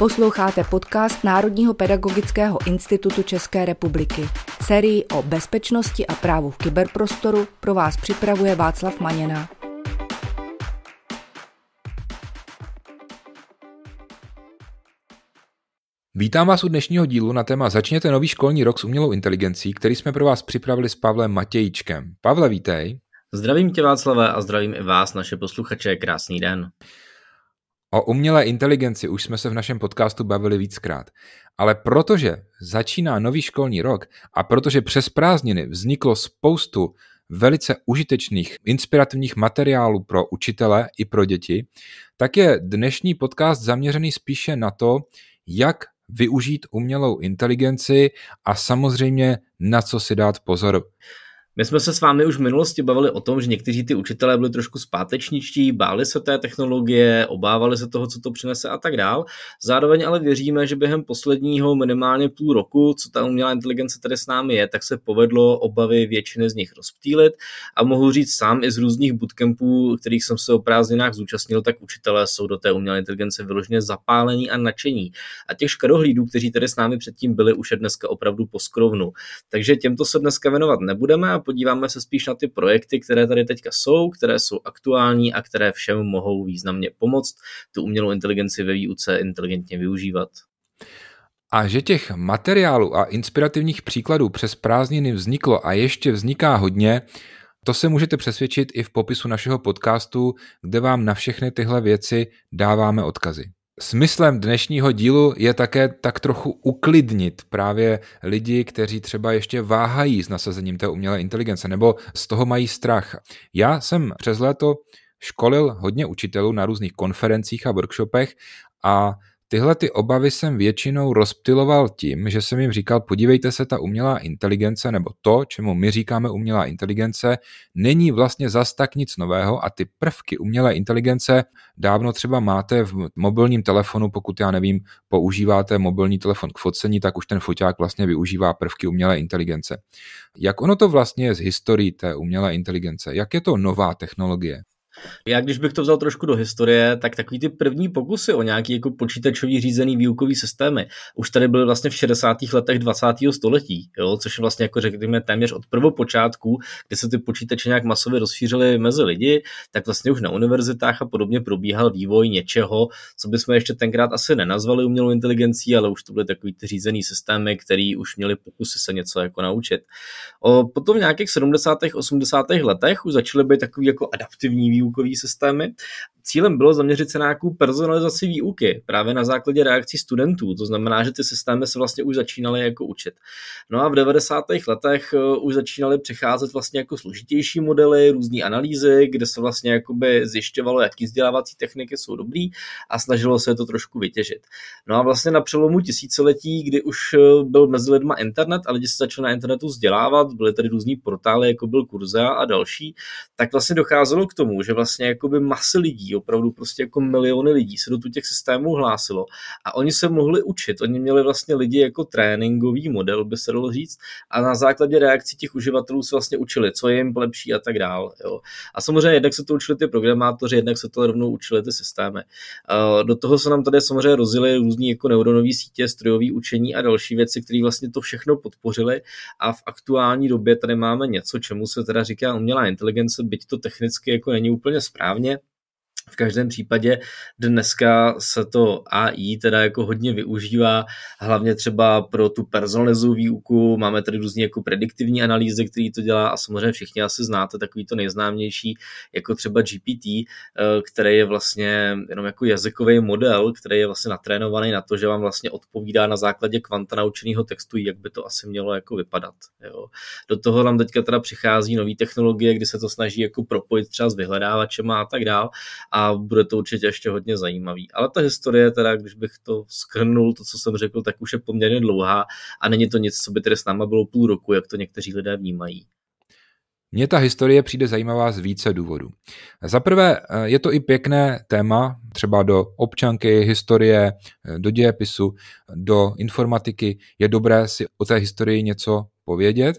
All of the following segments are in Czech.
Posloucháte podcast Národního pedagogického institutu České republiky. Serii o bezpečnosti a právu v kyberprostoru pro vás připravuje Václav Maněna. Vítám vás u dnešního dílu na téma Začněte nový školní rok s umělou inteligencí, který jsme pro vás připravili s Pavlem Matějíčkem. Pavle, vítej. Zdravím tě Václave a zdravím i vás, naše posluchače. Krásný den. O umělé inteligenci už jsme se v našem podcastu bavili víckrát, ale protože začíná nový školní rok a protože přes prázdniny vzniklo spoustu velice užitečných, inspirativních materiálů pro učitele i pro děti, tak je dnešní podcast zaměřený spíše na to, jak využít umělou inteligenci a samozřejmě na co si dát pozor. My jsme se s vámi už v minulosti bavili o tom, že někteří ty učitelé byli trošku zpátečničtí, báli se té technologie, obávali se toho, co to přinese a tak dál. Zároveň ale věříme, že během posledního minimálně půl roku, co ta umělá inteligence tady s námi je, tak se povedlo obavy většiny z nich rozptýlit a mohu říct sám i z různých bootcampů, kterých jsem se o prázdninách zúčastnil, tak učitelé jsou do té umělé inteligence vyloženě zapálení a nadšení. A těch škadohlídů, kteří tady s námi předtím byli, už je dneska opravdu poskrovnu. Takže těmto se dneska věnovat nebudeme podíváme se spíš na ty projekty, které tady teďka jsou, které jsou aktuální a které všem mohou významně pomoct tu umělou inteligenci ve výuce inteligentně využívat. A že těch materiálů a inspirativních příkladů přes prázdniny vzniklo a ještě vzniká hodně, to se můžete přesvědčit i v popisu našeho podcastu, kde vám na všechny tyhle věci dáváme odkazy. Smyslem dnešního dílu je také tak trochu uklidnit právě lidi, kteří třeba ještě váhají s nasazením té umělé inteligence nebo z toho mají strach. Já jsem přes léto školil hodně učitelů na různých konferencích a workshopech a Tyhle ty obavy jsem většinou rozptiloval tím, že jsem jim říkal, podívejte se, ta umělá inteligence, nebo to, čemu my říkáme umělá inteligence, není vlastně zas tak nic nového a ty prvky umělé inteligence dávno třeba máte v mobilním telefonu, pokud já nevím, používáte mobilní telefon k focení, tak už ten foťák vlastně využívá prvky umělé inteligence. Jak ono to vlastně je z historií té umělé inteligence? Jak je to nová technologie? Já když bych to vzal trošku do historie, tak takový ty první pokusy o nějaký jako počítačový řízený výukový systémy už tady byly vlastně v 60. letech 20. století, jo? což je vlastně jako řekněme téměř od prvopočátku, kdy se ty počítače nějak masově rozšířily mezi lidi, tak vlastně už na univerzitách a podobně probíhal vývoj něčeho, co bychom ještě tenkrát asi nenazvali umělou inteligencí, ale už to byly takový ty řízený systémy, který už měli pokusy se něco jako naučit. O, potom v nějakých 70. 80. letech už začaly být takový jako adaptivní výuk výukové systémy. Cílem bylo zaměřit se na nějakou personalizaci výuky právě na základě reakcí studentů. To znamená, že ty systémy se vlastně už začínaly jako učit. No a v 90. letech e, už začínaly přicházet vlastně jako složitější modely, různé analýzy, kde se vlastně jakoby zjišťovalo, jaký vzdělávací techniky jsou dobrý a snažilo se to trošku vytěžit. No a vlastně na přelomu tisíciletí, kdy už e, byl mezi lidma internet a lidi se začali na internetu vzdělávat, byly tady různý portály, jako byl Kurza a další, tak vlastně docházelo k tomu, že že vlastně jakoby masy lidí, opravdu prostě jako miliony lidí se do tu těch systémů hlásilo a oni se mohli učit, oni měli vlastně lidi jako tréninkový model, by se dalo říct, a na základě reakcí těch uživatelů se vlastně učili, co je jim lepší a tak dál. Jo. A samozřejmě jednak se to učili ty programátoři, jednak se to rovnou učili ty systémy. Do toho se nám tady samozřejmě rozjeli různý jako neuronové sítě, strojové učení a další věci, které vlastně to všechno podpořily a v aktuální době tady máme něco, čemu se teda říká umělá inteligence, byť to technicky jako není úplně správně. V každém případě dneska se to AI teda jako hodně využívá, hlavně třeba pro tu personalizovanou výuku, máme tady různě jako prediktivní analýzy, který to dělá a samozřejmě všichni asi znáte takový to nejznámější, jako třeba GPT, eh, který je vlastně jenom jako jazykový model, který je vlastně natrénovaný na to, že vám vlastně odpovídá na základě kvanta naučeného textu, jak by to asi mělo jako vypadat. Jo. Do toho nám teďka teda přichází nové technologie, kdy se to snaží jako propojit třeba s vyhledávačema a tak dál a a bude to určitě ještě hodně zajímavý. Ale ta historie, teda, když bych to skrnul, to, co jsem řekl, tak už je poměrně dlouhá a není to nic, co by tedy s náma bylo půl roku, jak to někteří lidé vnímají. Mně ta historie přijde zajímavá z více důvodů. Za prvé, eh, je to i pěkné téma, třeba do občanky, historie, eh, do dějepisu, do informatiky. Je dobré si o té historii něco povědět,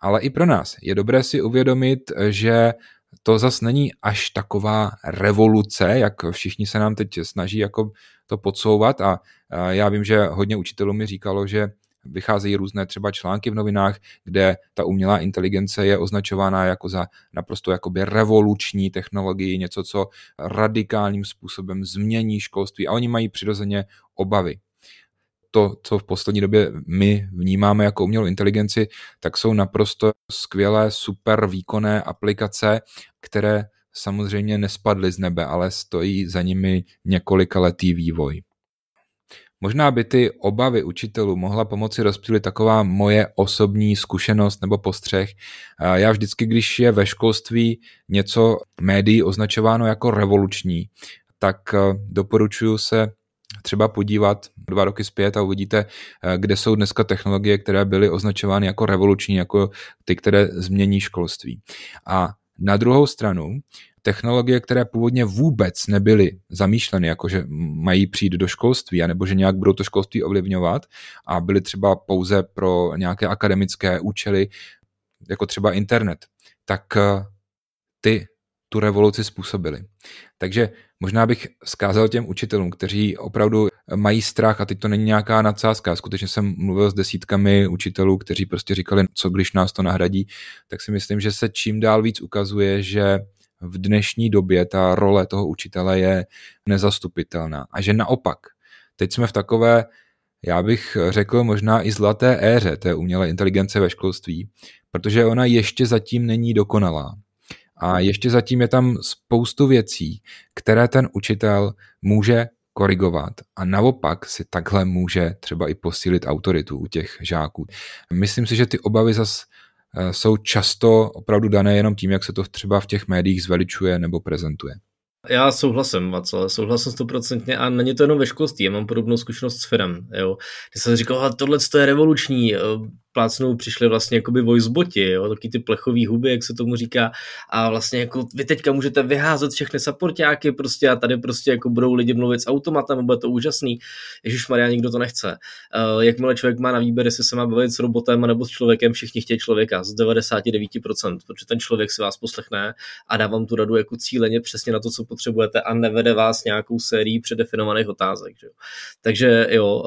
ale i pro nás je dobré si uvědomit, eh, že to zas není až taková revoluce, jak všichni se nám teď snaží jako to podsouvat a já vím, že hodně učitelů mi říkalo, že vycházejí různé třeba články v novinách, kde ta umělá inteligence je označována jako za naprosto jakoby revoluční technologii, něco, co radikálním způsobem změní školství a oni mají přirozeně obavy to, co v poslední době my vnímáme jako umělou inteligenci, tak jsou naprosto skvělé, super výkonné aplikace, které samozřejmě nespadly z nebe, ale stojí za nimi několikaletý vývoj. Možná by ty obavy učitelů mohla pomoci rozptýlit taková moje osobní zkušenost nebo postřeh. Já vždycky, když je ve školství něco médií označováno jako revoluční, tak eh, doporučuju se třeba podívat dva roky zpět a uvidíte, eh, kde jsou dneska technologie, které byly označovány jako revoluční, jako ty, které změní školství. A na druhou stranu, technologie, které původně vůbec nebyly zamýšleny, jako že mají přijít do školství, anebo že nějak budou to školství ovlivňovat a byly třeba pouze pro nějaké akademické účely, jako třeba internet, tak eh, ty tu revoluci způsobili. Takže možná bych vzkázal těm učitelům, kteří opravdu mají strach, a teď to není nějaká nadsázka. Skutečně jsem mluvil s desítkami učitelů, kteří prostě říkali, co když nás to nahradí, tak si myslím, že se čím dál víc ukazuje, že v dnešní době ta role toho učitele je nezastupitelná. A že naopak, teď jsme v takové, já bych řekl, možná i zlaté éře té umělé inteligence ve školství, protože ona ještě zatím není dokonalá. A ještě zatím je tam spoustu věcí, které ten učitel může korigovat a naopak si takhle může třeba i posílit autoritu u těch žáků. Myslím si, že ty obavy zas eh, jsou často opravdu dané jenom tím, jak se to třeba v těch médiích zveličuje nebo prezentuje. Já souhlasím, Vaco, souhlasím stoprocentně a není to jenom ve školství, já mám podobnou zkušenost s firem, jo. Když jsem říkal, tohle je revoluční, eh, plácnou přišly vlastně jakoby voiceboti, jo, taky ty plechový huby, jak se tomu říká, a vlastně jako vy teďka můžete vyházet všechny supportáky prostě a tady prostě jako budou lidi mluvit s automatem, bude to úžasný, Ježíš Maria, nikdo to nechce. Uh, jakmile člověk má na výběr, jestli se má bavit s robotem nebo s člověkem, všichni chtějí člověka z 99%, protože ten člověk si vás poslechne a dá vám tu radu jako cíleně přesně na to, co potřebujete a nevede vás nějakou sérií předefinovaných otázek. Že? Takže jo,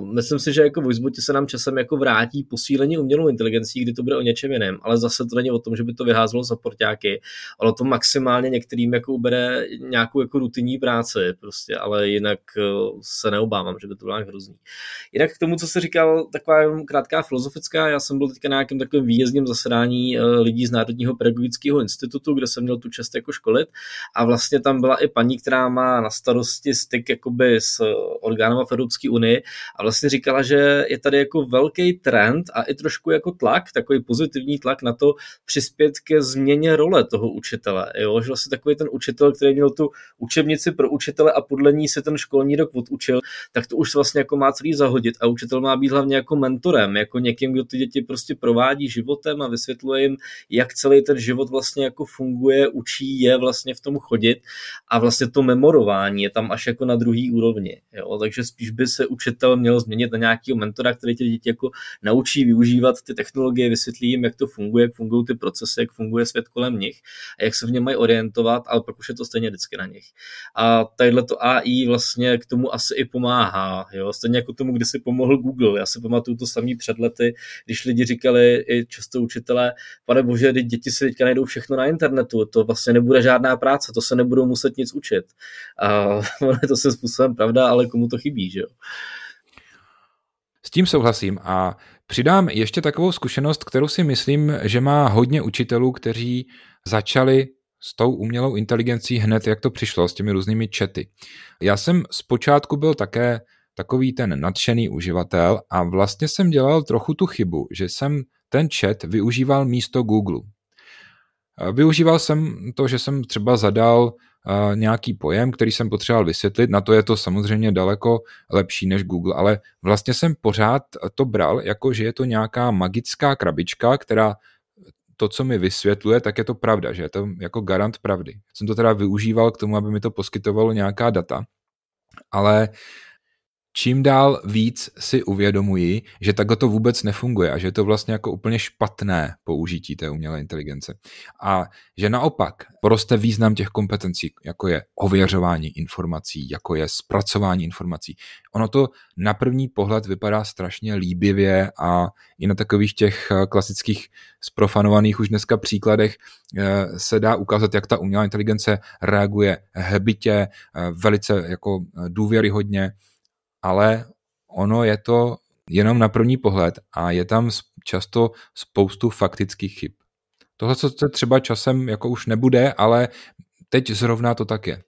uh, myslím si, že jako voiceboti se nám časem jako vrátí, posílí posílení umělou inteligencí, kdy to bude o něčem jiném, ale zase to není o tom, že by to vyházelo za portáky, ale to maximálně některým jako ubere nějakou jako rutinní práci, prostě, ale jinak eh, se neobávám, že by to bylo nějak hrozný. Jinak k tomu, co se říkal, taková krátká filozofická, já jsem byl teďka na nějakém takovém výjezdním zasedání eh, lidí z Národního pedagogického institutu, kde jsem měl tu čest jako školit a vlastně tam byla i paní, která má na starosti styk jakoby s orgánem v Evropské unii a vlastně říkala, že je tady jako velký trend a i trošku jako tlak, takový pozitivní tlak na to přispět ke změně role toho učitele. Jo? Že vlastně takový ten učitel, který měl tu učebnici pro učitele a podle ní se ten školní rok odučil, tak to už vlastně jako má celý zahodit a učitel má být hlavně jako mentorem, jako někým, kdo ty děti prostě provádí životem a vysvětluje jim, jak celý ten život vlastně jako funguje, učí je vlastně v tom chodit a vlastně to memorování je tam až jako na druhý úrovni. Jo? Takže spíš by se učitel měl změnit na nějakého mentora, který ty děti jako naučí využívat ty technologie, vysvětlí jim, jak to funguje, jak fungují ty procesy, jak funguje svět kolem nich a jak se v něm mají orientovat, ale pak už je to stejně vždycky na nich. A tadyhle to AI vlastně k tomu asi i pomáhá, jo? stejně jako tomu, kdy si pomohl Google. Já si pamatuju to samý před lety, když lidi říkali i často učitelé, pane bože, děti si teďka najdou všechno na internetu, to vlastně nebude žádná práce, to se nebudou muset nic učit. A to se způsobem pravda, ale komu to chybí, že jo? S tím souhlasím a přidám ještě takovou zkušenost, kterou si myslím, že má hodně učitelů, kteří začali s tou umělou inteligencí hned, jak to přišlo, s těmi různými čety. Já jsem zpočátku byl také takový ten nadšený uživatel a vlastně jsem dělal trochu tu chybu, že jsem ten chat využíval místo Google. Využíval jsem to, že jsem třeba zadal nějaký pojem, který jsem potřeboval vysvětlit. Na to je to samozřejmě daleko lepší než Google, ale vlastně jsem pořád to bral, jako že je to nějaká magická krabička, která to, co mi vysvětluje, tak je to pravda, že je to jako garant pravdy. Jsem to teda využíval k tomu, aby mi to poskytovalo nějaká data, ale uh, čím dál víc si uvědomuji, že takhle to vůbec nefunguje a že je to vlastně jako úplně špatné použití té umělé inteligence. A že naopak poroste význam těch kompetencí, jako je ověřování informací, jako je zpracování informací. Ono to na první pohled vypadá strašně líbivě a i na takových těch eh, klasických sprofanovaných už dneska příkladech eh, se dá ukázat, jak ta umělá inteligence reaguje hebitě, eh, velice jako důvěryhodně, ale ono je to jenom na první pohled a je tam často spoustu faktických chyb. Tohle, co třeba časem jako už nebude, ale teď zrovna to tak je.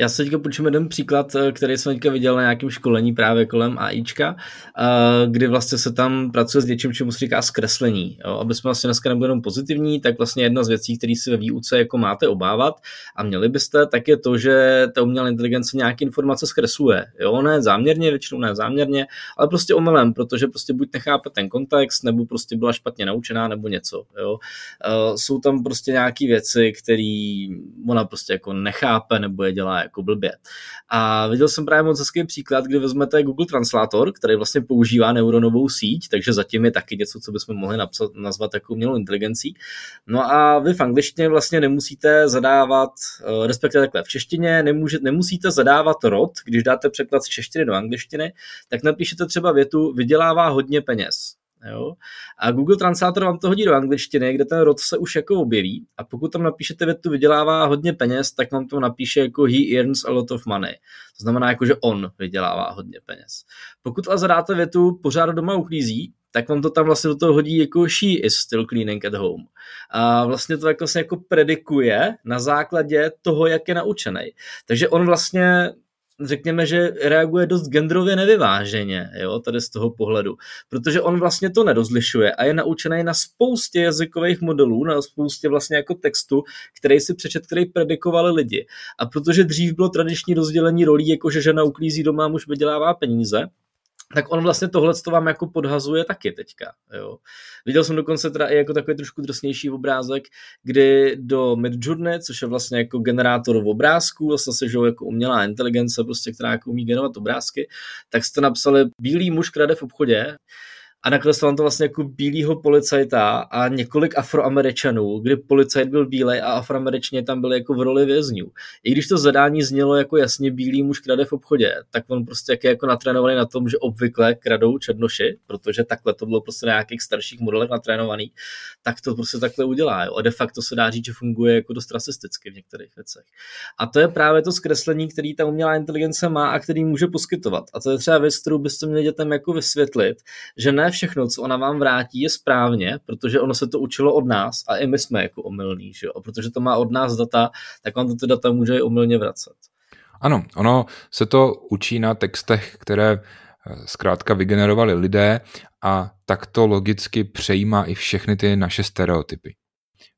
Já se teďka půjčím jeden příklad, eh, který jsem teďka viděl na nějakém školení právě kolem AIčka, eh, kdy vlastně se tam pracuje s něčím, čemu se říká zkreslení. Aby jsme vlastně dneska nebyli jenom pozitivní, tak vlastně jedna z věcí, které si ve výuce jako máte obávat a měli byste, tak je to, že ta umělá inteligence nějaké informace zkresluje. Jo, ne záměrně, většinou ne záměrně, ale prostě omylem, protože prostě buď nechápe ten kontext, nebo prostě byla špatně naučená, nebo něco. Jo? Eh, jsou tam prostě nějaké věci, které ona prostě jako nechápe nebo je dělá jako blbě. A viděl jsem právě moc hezký příklad, kdy vezmete Google Translator, který vlastně používá neuronovou síť, takže zatím je taky něco, co bychom mohli napsat, nazvat jako umělou inteligencí. No a vy v angličtině vlastně nemusíte zadávat, eh, respektive takhle v češtině, nemůže, nemusíte zadávat rod, když dáte překlad z češtiny do angličtiny, tak napíšete třeba větu vydělává hodně peněz. Jo? A Google Translator vám to hodí do angličtiny, kde ten rod se už jako objeví a pokud tam napíšete větu vydělává hodně peněz, tak vám to napíše jako he earns a lot of money. To znamená jako, že on vydělává hodně peněz. Pokud ale zadáte větu pořád doma uklízí, tak vám to tam vlastně do toho hodí jako she is still cleaning at home. A vlastně to jako, vlastně jako predikuje na základě toho, jak je naučený. Takže on vlastně řekněme, že reaguje dost genderově nevyváženě, jo, tady z toho pohledu, protože on vlastně to nedozlišuje a je naučený na spoustě jazykových modelů, na spoustě vlastně jako textu, který si přečet, který predikovali lidi. A protože dřív bylo tradiční rozdělení rolí, jako že žena uklízí doma a muž vydělává peníze, tak on vlastně tohle to vám jako podhazuje taky teďka. Jo. Viděl jsem dokonce teda i jako takový trošku drsnější obrázek, kdy do Midjourney, což je vlastně jako generátor v obrázku, vlastně se žijou jako umělá inteligence, prostě, která jako umí generovat obrázky, tak jste napsali Bílý muž krade v obchodě a nakreslil tam to vlastně jako bílého policajta a několik afroameričanů, kdy policajt byl bílej a afroameričané tam byli jako v roli vězňů. I když to zadání znělo jako jasně bílý muž krade v obchodě, tak on prostě jak je jako natrénovaný na tom, že obvykle kradou černoši, protože takhle to bylo prostě na nějakých starších modelech natrénovaný, tak to prostě takhle udělá. Jo. A de facto se dá říct, že funguje jako dost rasisticky v některých věcech. A to je právě to zkreslení, který ta umělá inteligence má a který může poskytovat. A to je třeba věc, kterou byste měli dětem jako vysvětlit, že ne všechno, co ona vám vrátí, je správně, protože ono se to učilo od nás a i my jsme jako omylní, že jo? protože to má od nás data, tak vám to data může i omylně vracet. Ano, ono se to učí na textech, které eh, zkrátka vygenerovali lidé a tak to logicky přejímá i všechny ty naše stereotypy.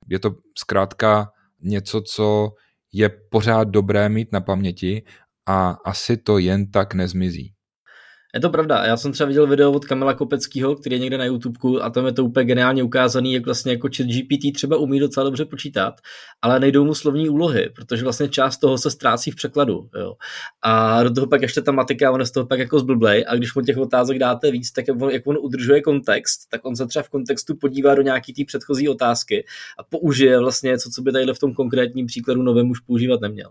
Je to zkrátka něco, co je pořád dobré mít na paměti a asi to jen tak nezmizí. Je to pravda. Já jsem třeba viděl video od Kamila Kopeckého, který je někde na YouTubeku a tam je to úplně geniálně ukázaný, jak vlastně jako chat GPT třeba umí docela dobře počítat, ale nejdou mu slovní úlohy, protože vlastně část toho se ztrácí v překladu. Jo. A do toho pak ještě ta matika, on z toho pak jako zblblej a když mu těch otázek dáte víc, tak jak on, jak on udržuje kontext, tak on se třeba v kontextu podívá do nějaký té předchozí otázky a použije vlastně něco, co by tady v tom konkrétním příkladu novém už používat neměl.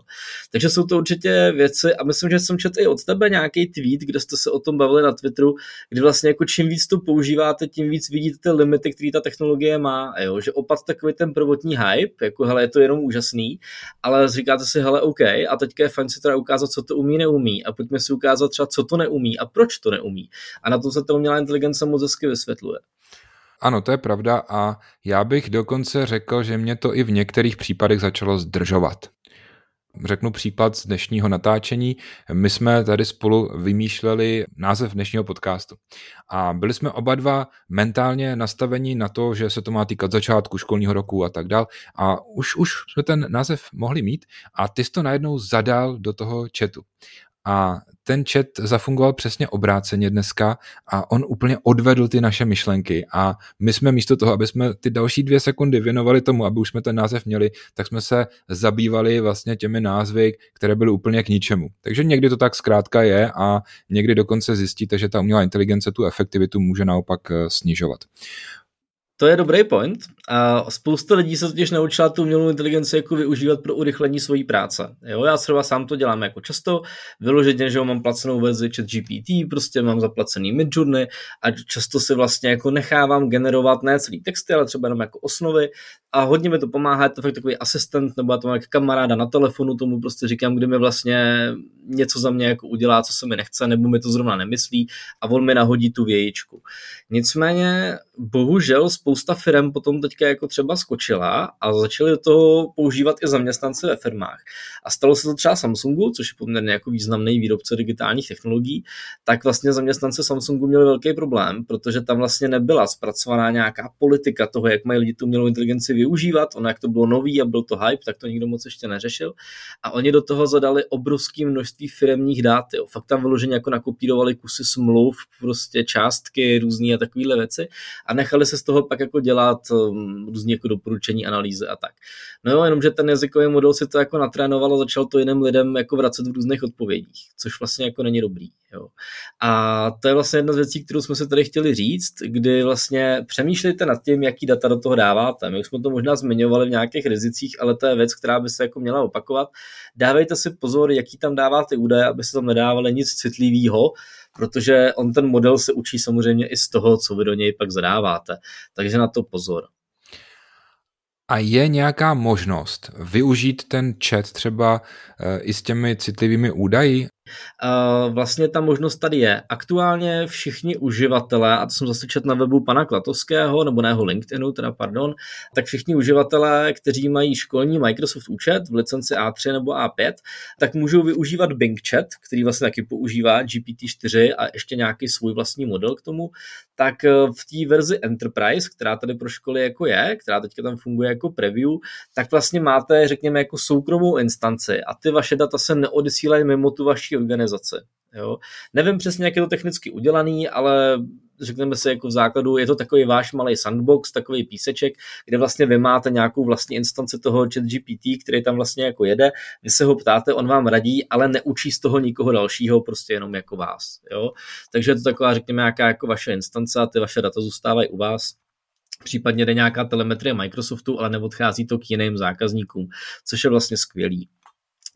Takže jsou to určitě věci a myslím, že jsem četl i od tebe nějaký tweet, kde jste se o tom bavili na Twitteru, kdy vlastně jako čím víc to používáte, tím víc vidíte ty limity, které ta technologie má. A jo, že opat takový ten prvotní hype, jako hele, je to jenom úžasný, ale říkáte si, hele, OK, a teďka je fajn si teda ukázat, co to umí, neumí a pojďme si ukázat třeba, co to neumí a proč to neumí. A na tom se ta umělá inteligence moc hezky vysvětluje. Ano, to je pravda a já bych dokonce řekl, že mě to i v některých případech začalo zdržovat řeknu případ z dnešního natáčení. My jsme tady spolu vymýšleli název dnešního podcastu. A byli jsme oba dva mentálně nastavení na to, že se to má týkat začátku školního roku a tak dál. A už, už jsme ten název mohli mít a ty jsi to najednou zadal do toho chatu. A ten chat zafungoval přesně obráceně dneska a on úplně odvedl ty naše myšlenky a my jsme místo toho, aby jsme ty další dvě sekundy věnovali tomu, aby už jsme ten název měli, tak jsme se zabývali vlastně těmi názvy, které byly úplně k ničemu. Takže někdy to tak zkrátka je a někdy dokonce zjistíte, že ta umělá inteligence tu efektivitu může naopak eh, snižovat. To je dobrý point. A spousta lidí se totiž naučila tu umělou inteligenci jako využívat pro urychlení své práce. Jo, já třeba sám to dělám jako často, vyloženě, že mám placenou verzi chat GPT, prostě mám zaplacený midjourney a často si vlastně jako nechávám generovat ne celý texty, ale třeba jenom jako osnovy a hodně mi to pomáhá, je to fakt takový asistent nebo já to mám jako kamaráda na telefonu, tomu prostě říkám, kdy mi vlastně něco za mě jako udělá, co se mi nechce, nebo mi to zrovna nemyslí a on mi nahodí tu vějičku. Nicméně, bohužel, spousta firm potom teďka jako třeba skočila a začaly to používat i zaměstnance ve firmách. A stalo se to třeba Samsungu, což je poměrně jako významný výrobce digitálních technologií, tak vlastně zaměstnance Samsungu měli velký problém, protože tam vlastně nebyla zpracovaná nějaká politika toho, jak mají lidi tu umělou inteligenci využívat. Ono, jak to bylo nový a byl to hype, tak to nikdo moc ještě neřešil. A oni do toho zadali obrovské množství firmních dát. Jo. Fakt tam vyloženě jako nakopírovali kusy smluv, prostě částky, různé a takovéhle věci a nechali se z toho pak tak jako dělat um, různě jako doporučení, analýzy a tak. No jo, jenomže ten jazykový model si to jako natrénoval a začal to jiným lidem jako vracet v různých odpovědích, což vlastně jako není dobrý. Jo. A to je vlastně jedna z věcí, kterou jsme se tady chtěli říct, kdy vlastně přemýšlejte nad tím, jaký data do toho dáváte. My už jsme to možná zmiňovali v nějakých rizicích, ale to je věc, která by se jako měla opakovat. Dávejte si pozor, jaký tam dáváte údaje, aby se tam nedávali nic citlivého, protože on ten model se učí samozřejmě i z toho, co vy do něj pak zadáváte. Takže na to pozor. A je nějaká možnost využít ten chat třeba eh, i s těmi citlivými údaji, Eh, vlastně ta možnost tady je. Aktuálně všichni uživatelé, a to jsem zase četl na webu pana Klatovského, nebo na jeho LinkedInu, teda pardon, tak všichni uživatelé, kteří mají školní Microsoft účet v licenci A3 nebo A5, tak můžou využívat Bing Chat, který vlastně taky používá GPT-4 a ještě nějaký svůj vlastní model k tomu, tak eh, v té verzi Enterprise, která tady pro školy jako je, která teďka tam funguje jako preview, tak vlastně máte, řekněme, jako soukromou instanci a ty vaše data se neodesílají mimo tu vaši organizace. Jo. Nevím přesně, jak je to technicky udělaný, ale řekneme si jako v základu, je to takový váš malý sandbox, takový píseček, kde vlastně vy máte nějakou vlastní instanci toho chat GPT, který tam vlastně jako jede, vy se ho ptáte, on vám radí, ale neučí z toho nikoho dalšího, prostě jenom jako vás. Jo? Takže je to taková, řekněme, nějaká jako vaše instance a ty vaše data zůstávají u vás případně jde nějaká telemetrie Microsoftu, ale neodchází to k jiným zákazníkům, což je vlastně skvělý.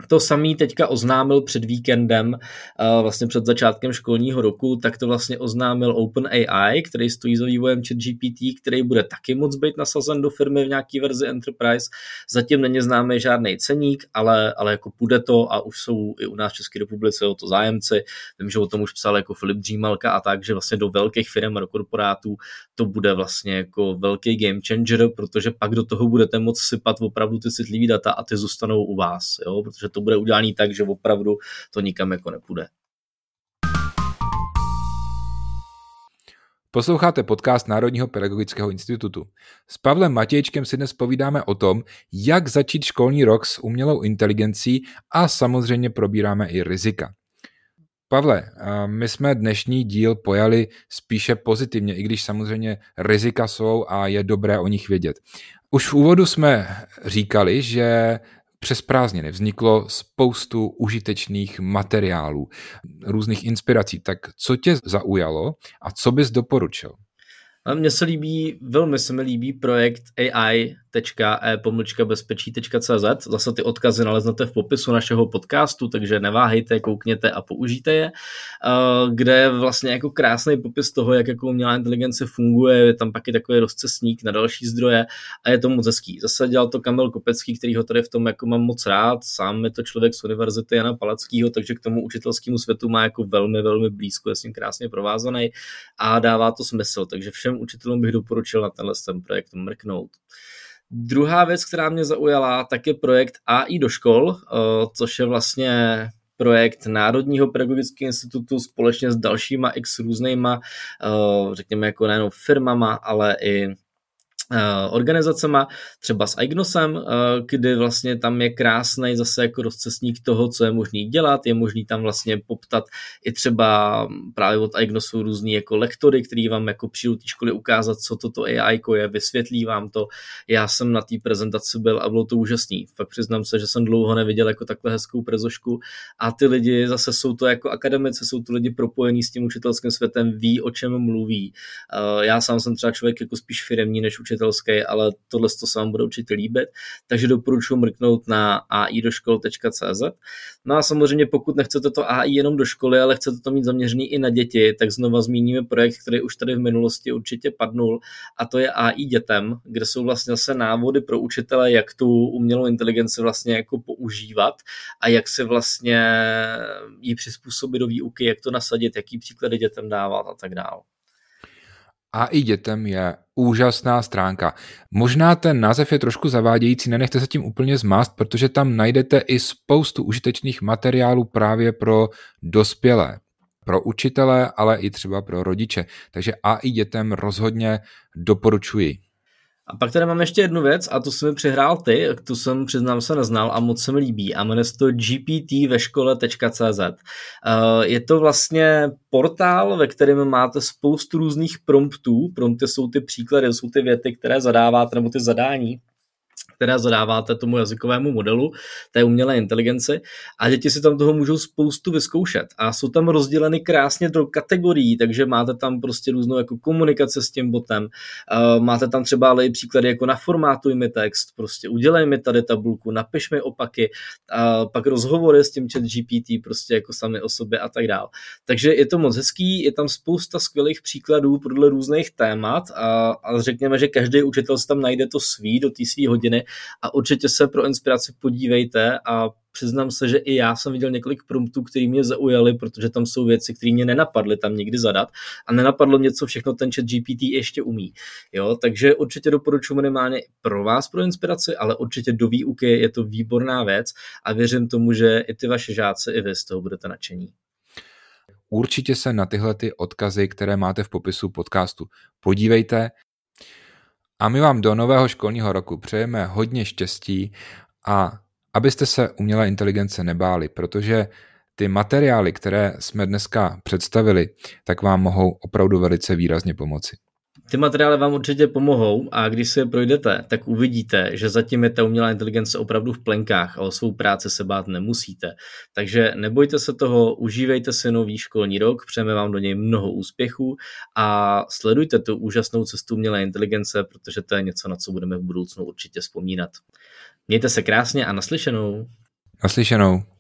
To samý teďka oznámil před víkendem, eh, vlastně před začátkem školního roku, tak to vlastně oznámil OpenAI, který stojí za vývojem ChatGPT, který bude taky moc být nasazen do firmy v nějaký verzi Enterprise. Zatím není známý žádný ceník, ale, ale jako půjde to a už jsou i u nás v České republice o to zájemci. Vím, že o tom už psal jako Filip Dřímalka a tak, že vlastně do velkých firm a do korporátů to bude vlastně jako velký game changer, protože pak do toho budete moc sypat opravdu ty citlivý data a ty zůstanou u vás, jo? protože to bude udělané tak, že opravdu to nikam jako nepůjde. Posloucháte podcast Národního pedagogického institutu. S Pavlem Matějčkem si dnes povídáme o tom, jak začít školní rok s umělou inteligencí a samozřejmě probíráme i rizika. Pavle, my jsme dnešní díl pojali spíše pozitivně, i když samozřejmě rizika jsou a je dobré o nich vědět. Už v úvodu jsme říkali, že přes prázdniny vzniklo spoustu užitečných materiálů, různých inspirací. Tak co tě zaujalo a co bys doporučil? Mně se líbí, velmi se mi líbí projekt AI www.e-bezpečí.cz. E Zase ty odkazy naleznete v popisu našeho podcastu, takže neváhejte, koukněte a použijte je, e, kde je vlastně jako krásný popis toho, jak jako umělá inteligence funguje, je tam pak i takový rozcesník na další zdroje a je to moc hezký. Zase dělal to Kamil Kopecký, který ho tady v tom jako mám moc rád, sám je to člověk z Univerzity Jana Palackého, takže k tomu učitelskému světu má jako velmi, velmi blízko, je s ním krásně provázaný a dává to smysl, takže všem učitelům bych doporučil na tenhle ten projekt mrknout. Druhá věc, která mě zaujala, tak je projekt AI do škol, eh, což je vlastně projekt Národního pedagogického institutu společně s dalšíma x různýma, eh, řekněme jako nejenom firmama, ale i Eh, organizacema, třeba s Ignosem, eh, kdy vlastně tam je krásný zase jako rozcestník toho, co je možný dělat, je možný tam vlastně poptat i třeba hm, právě od Ignosu různý jako lektory, který vám jako přijdu té školy ukázat, co toto AI je, vysvětlí vám to. Já jsem na té prezentaci byl a bylo to úžasný. Fakt přiznám se, že jsem dlouho neviděl jako takhle hezkou prezošku a ty lidi zase jsou to jako akademici, jsou to lidi propojení s tím učitelským světem, ví, o čem mluví. Eh, já sám jsem třeba člověk jako spíš firemní než učitel učitelský, ale tohle to se vám bude určitě líbit, takže doporučuji mrknout na aidoškol.cz. No a samozřejmě pokud nechcete to AI jenom do školy, ale chcete to mít zaměřený i na děti, tak znova zmíníme projekt, který už tady v minulosti určitě padnul a to je AI dětem, kde jsou vlastně se návody pro učitele, jak tu umělou inteligenci vlastně jako používat a jak se vlastně ji přizpůsobit do výuky, jak to nasadit, jaký příklady dětem dávat a tak dále a i dětem je úžasná stránka. Možná ten název je trošku zavádějící, nenechte se tím úplně zmást, protože tam najdete i spoustu užitečných materiálů právě pro dospělé pro učitele, ale i třeba pro rodiče. Takže a i dětem rozhodně doporučuji. A pak tady mám ještě jednu věc a to jsem mi přihrál ty, tu jsem přiznám se neznal a moc se mi líbí a jmenuje se to GPT ve eh, Je to vlastně portál, ve kterém máte spoustu různých promptů, prompty jsou ty příklady, jsou ty věty, které zadáváte nebo ty zadání které zadáváte tomu jazykovému modelu, té umělé inteligenci a děti si tam toho můžou spoustu vyzkoušet a jsou tam rozděleny krásně do kategorií, takže máte tam prostě různou jako komunikace s tím botem, eh, máte tam třeba ale i příklady jako naformátuj mi text, prostě udělej mi tady tabulku, napiš mi opaky, a pak rozhovory s tím chat GPT prostě jako sami o sobě a tak dál. Takže je to moc hezký, je tam spousta skvělých příkladů podle různých témat a, a řekněme, že každý učitel si tam najde to svý do té hodiny a určitě se pro inspiraci podívejte a přiznám se, že i já jsem viděl několik promptů, které mě zaujaly, protože tam jsou věci, které mě nenapadly tam nikdy zadat a nenapadlo mě, co všechno ten chat GPT ještě umí. Jo, takže určitě doporučuji minimálně pro vás pro inspiraci, ale určitě do výuky je to výborná věc a věřím tomu, že i ty vaše žáci, i vy z toho budete nadšení. Určitě se na tyhle ty odkazy, které máte v popisu podcastu, podívejte. A my vám do nového školního roku přejeme hodně štěstí a abyste se umělé inteligence nebáli, protože ty materiály, které jsme dneska představili, tak vám mohou opravdu velice výrazně pomoci. Ty materiály vám určitě pomohou a když si je projdete, tak uvidíte, že zatím je ta umělá inteligence opravdu v plenkách a o svou práci se bát nemusíte. Takže nebojte se toho, užívejte si nový školní rok, přejeme vám do něj mnoho úspěchů a sledujte tu úžasnou cestu umělé inteligence, protože to je něco, na co budeme v budoucnu určitě vzpomínat. Mějte se krásně a naslyšenou. Naslyšenou.